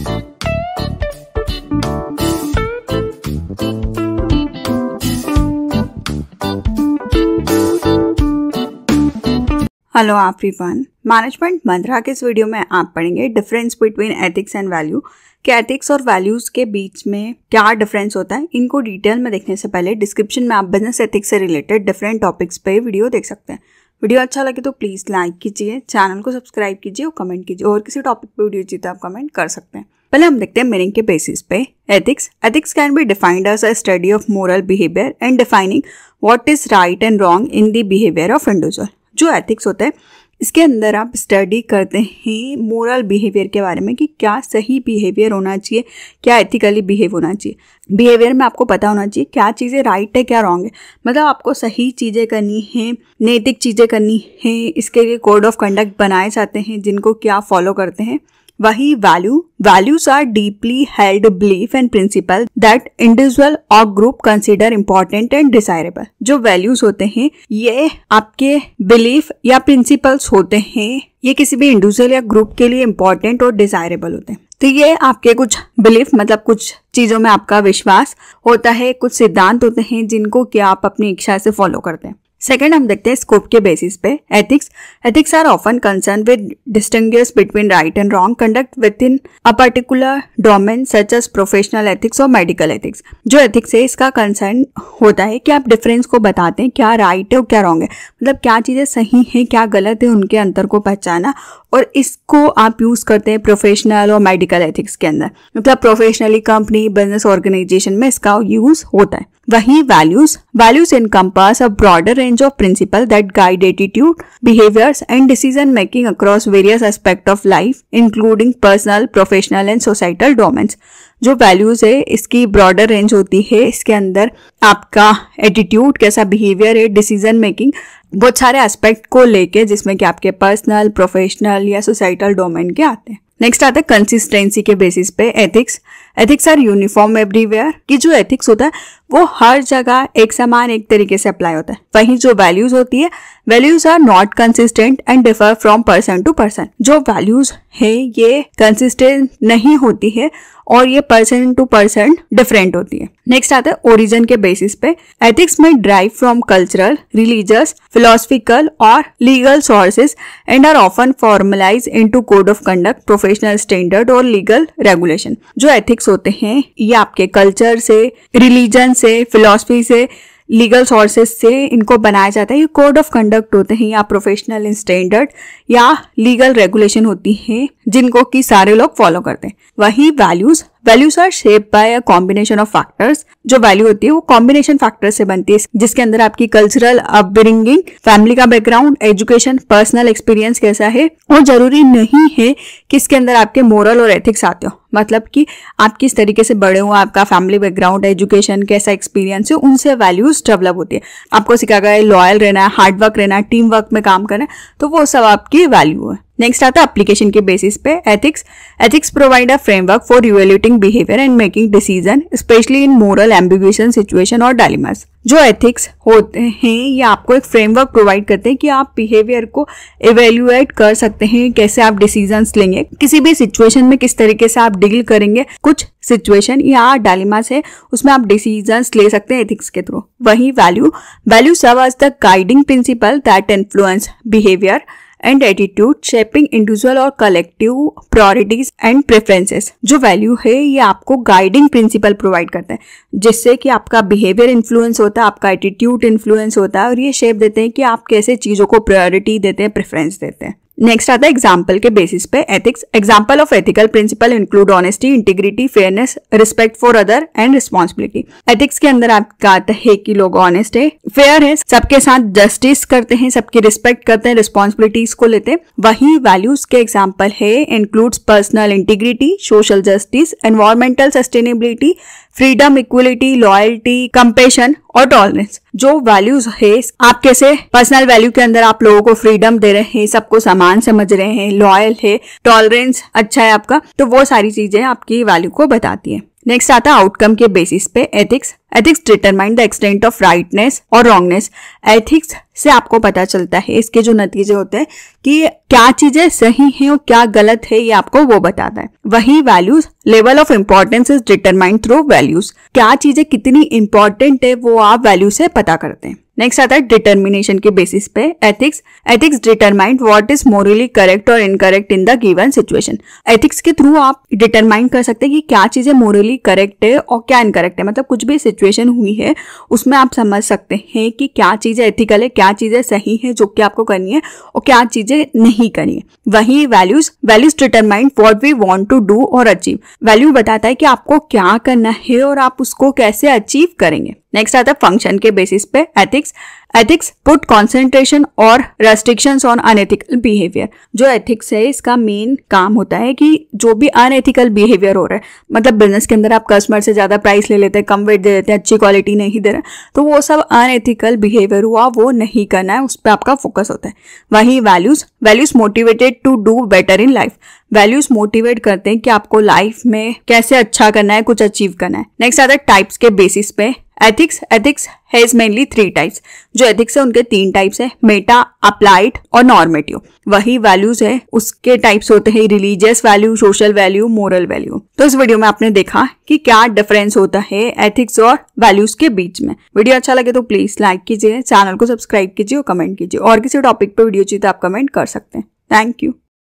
hello everyone management मंत्रा के इस video में आप पढ़ेंगे difference between ethics and value कि एथिक्स और वैल्यूज के बीच में क्या डिफरेंस होता है इनको डिटेल में देखने से पहले डिस्क्रिप्शन में आप बिजनेस एथिक्स से रिलेटेड डिफरेंट टॉपिक्स पे वीडियो देख सकते हैं वीडियो अच्छा लगे तो प्लीज़ लाइक कीजिए चैनल को सब्सक्राइब कीजिए और कमेंट कीजिए और किसी टॉपिक पे वीडियो चाहिए तो आप कमेंट कर सकते हैं पहले हम देखते हैं मीनिंग के बेसिस पे ethics ethics can be defined as a study of moral behaviour and defining what is right and wrong in the behaviour of individual जो एथिक्स होते हैं इसके अंदर आप स्टडी करते हैं मोरल बिहेवियर के बारे में कि क्या सही बिहेवियर होना चाहिए क्या एथिकली बिहेव होना चाहिए बिहेवियर में आपको पता होना चाहिए क्या चीज़ें राइट है क्या रॉन्ग है मतलब आपको सही चीज़ें करनी है नैतिक चीज़ें करनी है इसके लिए कोड ऑफ कंडक्ट बनाए जाते हैं जिनको क्या फॉलो करते हैं वही value values are deeply held belief and principle that individual और group consider important and desirable जो वैल्यूज होते हैं ये आपके बिलीफ या प्रिंसिपल्स होते हैं ये किसी भी इंडिविजुअल या ग्रुप के लिए इम्पोर्टेंट और डिजायरेबल होते हैं तो ये आपके कुछ बिलीफ मतलब कुछ चीज़ों में आपका विश्वास होता है कुछ सिद्धांत होते हैं जिनको कि आप अपनी इच्छा से फॉलो करते हैं सेकेंड हम देखते हैं स्कोप के बेसिस पे ethics ethics are often concern with distinguish between right and wrong conduct within a particular domain such as professional ethics और मेडिकल एथिक्स जो एथिक्स है इसका कंसर्न होता है कि आप डिफरेंस को बताते हैं क्या राइट है और क्या रॉन्ग है मतलब क्या चीज़ें सही हैं क्या गलत है उनके अंतर को पहचाना और इसको आप यूज़ करते हैं प्रोफेशनल और मेडिकल एथिक्स के अंदर मतलब प्रोफेशनली कंपनी बिजनेस ऑर्गेनाइजेशन में इसका यूज़ होता है वही values values encompass broader range of principle that guide attitude behaviours and decision making across various aspect of life including personal professional and societal domains जो values है इसकी broader range होती है इसके अंदर आपका एटीट्यूड कैसा बिहेवियर है डिसीजन मेकिंग बहुत सारे एस्पेक्ट को लेके जिसमें कि आपके पर्सनल प्रोफेशनल या सोसाइटल डोमेन के आते हैं नेक्स्ट आता है कंसिस्टेंसी के बेसिस पे ethics ethics are uniform everywhere कि जो एथिक्स होता है वो हर जगह एक समान एक तरीके से अप्लाई होता है वहीं जो वैल्यूज होती है values are not consistent and differ from person to person जो वैल्यूज है ये कंसिस्टेंट नहीं होती है और ये पर्सन टू पर्सन डिफरेंट होती है नेक्स्ट आता है ओरिजन के बेसिस पे एथिक्स में derive from cultural religious philosophical और legal sources and are often formalise into code of conduct professional standard और लीगल रेगुलेशन जो एथिक्स होते हैं ये आपके कल्चर से रिलीजन से फिलोसफी से लीगल सोर्सेज से इनको बनाया जाता है ये कोड ऑफ कंडक्ट होते हैं या प्रोफेशनल स्टैंडर्ड या लीगल रेगुलेशन होती है जिनको कि सारे लोग फॉलो करते हैं वही values values are shape by a combination of factors जो वैल्यू होती है वो कॉम्बिनेशन फैक्टर्स से बनती है जिसके अंदर आपकी कल्चरल अपब्रिंगिंग फैमिली का बैकग्राउंड एजुकेशन पर्सनल एक्सपीरियंस कैसा है और जरूरी नहीं है कि इसके अंदर आपके मोरल और एथिक्स आते हो मतलब कि आप किस तरीके से बड़े हो आपका फैमिली बैकग्राउंड एजुकेशन कैसा एक्सपीरियंस है उनसे वैल्यूज डेवलप होती है आपको सिखाया गया है लॉयल रहना है हार्डवर्क रहना है टीम वर्क में काम करना है तो वो सब आपकी वैल्यू है नेक्स्ट आता है अप्लीकेशन के बेसिस पे ethics ethics provide a framework for evaluating behaviour and making decision specially in moral ambiguous situation और डायलिमास जो एथिक्स होते हैं ये आपको एक फ्रेमवर्क प्रोवाइड करते हैं कि आप बिहेवियर को इवेल्युएट कर सकते हैं कैसे आप डिसीजन लेंगे किसी भी सिचुएशन में किस तरीके से आप डील करेंगे कुछ सिचुएशन या डायलिमास है उसमें आप डिसीजन ले सकते हैं एथिक्स के थ्रू वही value value serve as the guiding principle that influence behaviour and attitude shaping individual और कलेक्टिव प्रायोरिटीज एंड प्रेफरेंसेस जो वैल्यू है ये आपको गाइडिंग प्रिंसिपल प्रोवाइड करते हैं जिससे कि आपका बिहेवियर इन्फ्लुएंस होता है आपका एटीट्यूड इन्फ्लुएंस होता है और ये शेप देते हैं कि आप कैसे चीज़ों को प्रायोरिटी देते हैं प्रेफरेंस देते हैं नेक्स्ट आता है एग्जाम्पल के बेसिस पे ethics example of ethical principle include honesty integrity fairness respect for other and responsibility ethics के अंदर आपका आता है कि लोग ऑनेस्ट है फेयर है सबके साथ जस्टिस करते हैं सबकी रिस्पेक्ट करते हैं रिस्पॉन्सिबिलिटीज को लेते हैं वही वैल्यूज के एग्जाम्पल है includes personal integrity social justice environmental sustainability freedom equality loyalty compassion और टॉलरेंस जो वैल्यूज है आप कैसे पर्सनल वैल्यू के अंदर आप लोगों को फ्रीडम दे रहे हैं सबको समान समझ रहे हैं लॉयल है टॉलरेंस अच्छा है आपका तो वो सारी चीजें आपकी वैल्यू को बताती है नेक्स्ट आता है आउटकम के बेसिस पे ethics ethics determine the extent of rightness और रॉन्गनेस एथिक्स से आपको पता चलता है इसके जो नतीजे होते हैं कि क्या चीजें सही है और क्या गलत है ये आपको वो बताता है वही values level of importance is determined through values क्या चीजें कितनी इंपॉर्टेंट है वो आप वैल्यू से पता करते हैं नेक्स्ट आता है डिटर्मिनेशन के बेसिस पे ethics ethics determined what is morally correct और incorrect in the given situation ethics के थ्रू आप डिटरमाइन कर सकते हैं कि क्या चीजें मोरली करेक्ट है और क्या इनकरेक्ट है मतलब कुछ भी सिचुएशन हुई है उसमें आप समझ सकते हैं कि क्या चीजें एथिकल है क्या क्या चीज़ें सही हैं जो कि आपको करनी है और क्या चीज़ें नहीं करनी है वही values values determined what we want to do और अचीव वैल्यू बताता है कि आपको क्या करना है और आप उसको कैसे अचीव करेंगे नेक्स्ट आता है फंक्शन के बेसिस पे एथिक्स एथिक्स पुट कॉन्सेंट्रेशन और रेस्ट्रिक्शन ऑन अनएथिकल बिहेवियर जो एथिक्स है इसका मेन काम होता है कि जो भी अनएथिकल बिहेवियर हो रहा है मतलब बिजनेस के अंदर आप कस्टमर से ज़्यादा प्राइस ले लेते हैं कम वेट दे देते हैं अच्छी क्वालिटी नहीं दे रहे तो वो सब अनएथिकल बिहेवियर हुआ वो नहीं करना है उस पर आपका फोकस होता है वहीं values values motivated to do better in life values motivate करते हैं कि आपको लाइफ में कैसे अच्छा करना है कुछ अचीव करना है नेक्स्ट आता है टाइप्स के बेसिस पे ethics ethics has mainly three types जो एथिक्स है उनके तीन टाइप्स है मेटा अप्लाइड और नॉर्मेटिव वही वैल्यूज है उसके टाइप्स होते हैं religious value social value moral value तो इस वीडियो में आपने देखा कि क्या डिफरेंस होता है एथिक्स और वैल्यूज के बीच में वीडियो अच्छा लगे तो प्लीज लाइक कीजिए चैनल को सब्सक्राइब कीजिए और कमेंट कीजिए और किसी टॉपिक पर वीडियो चाहिए तो आप कमेंट कर सकते हैं थैंक यू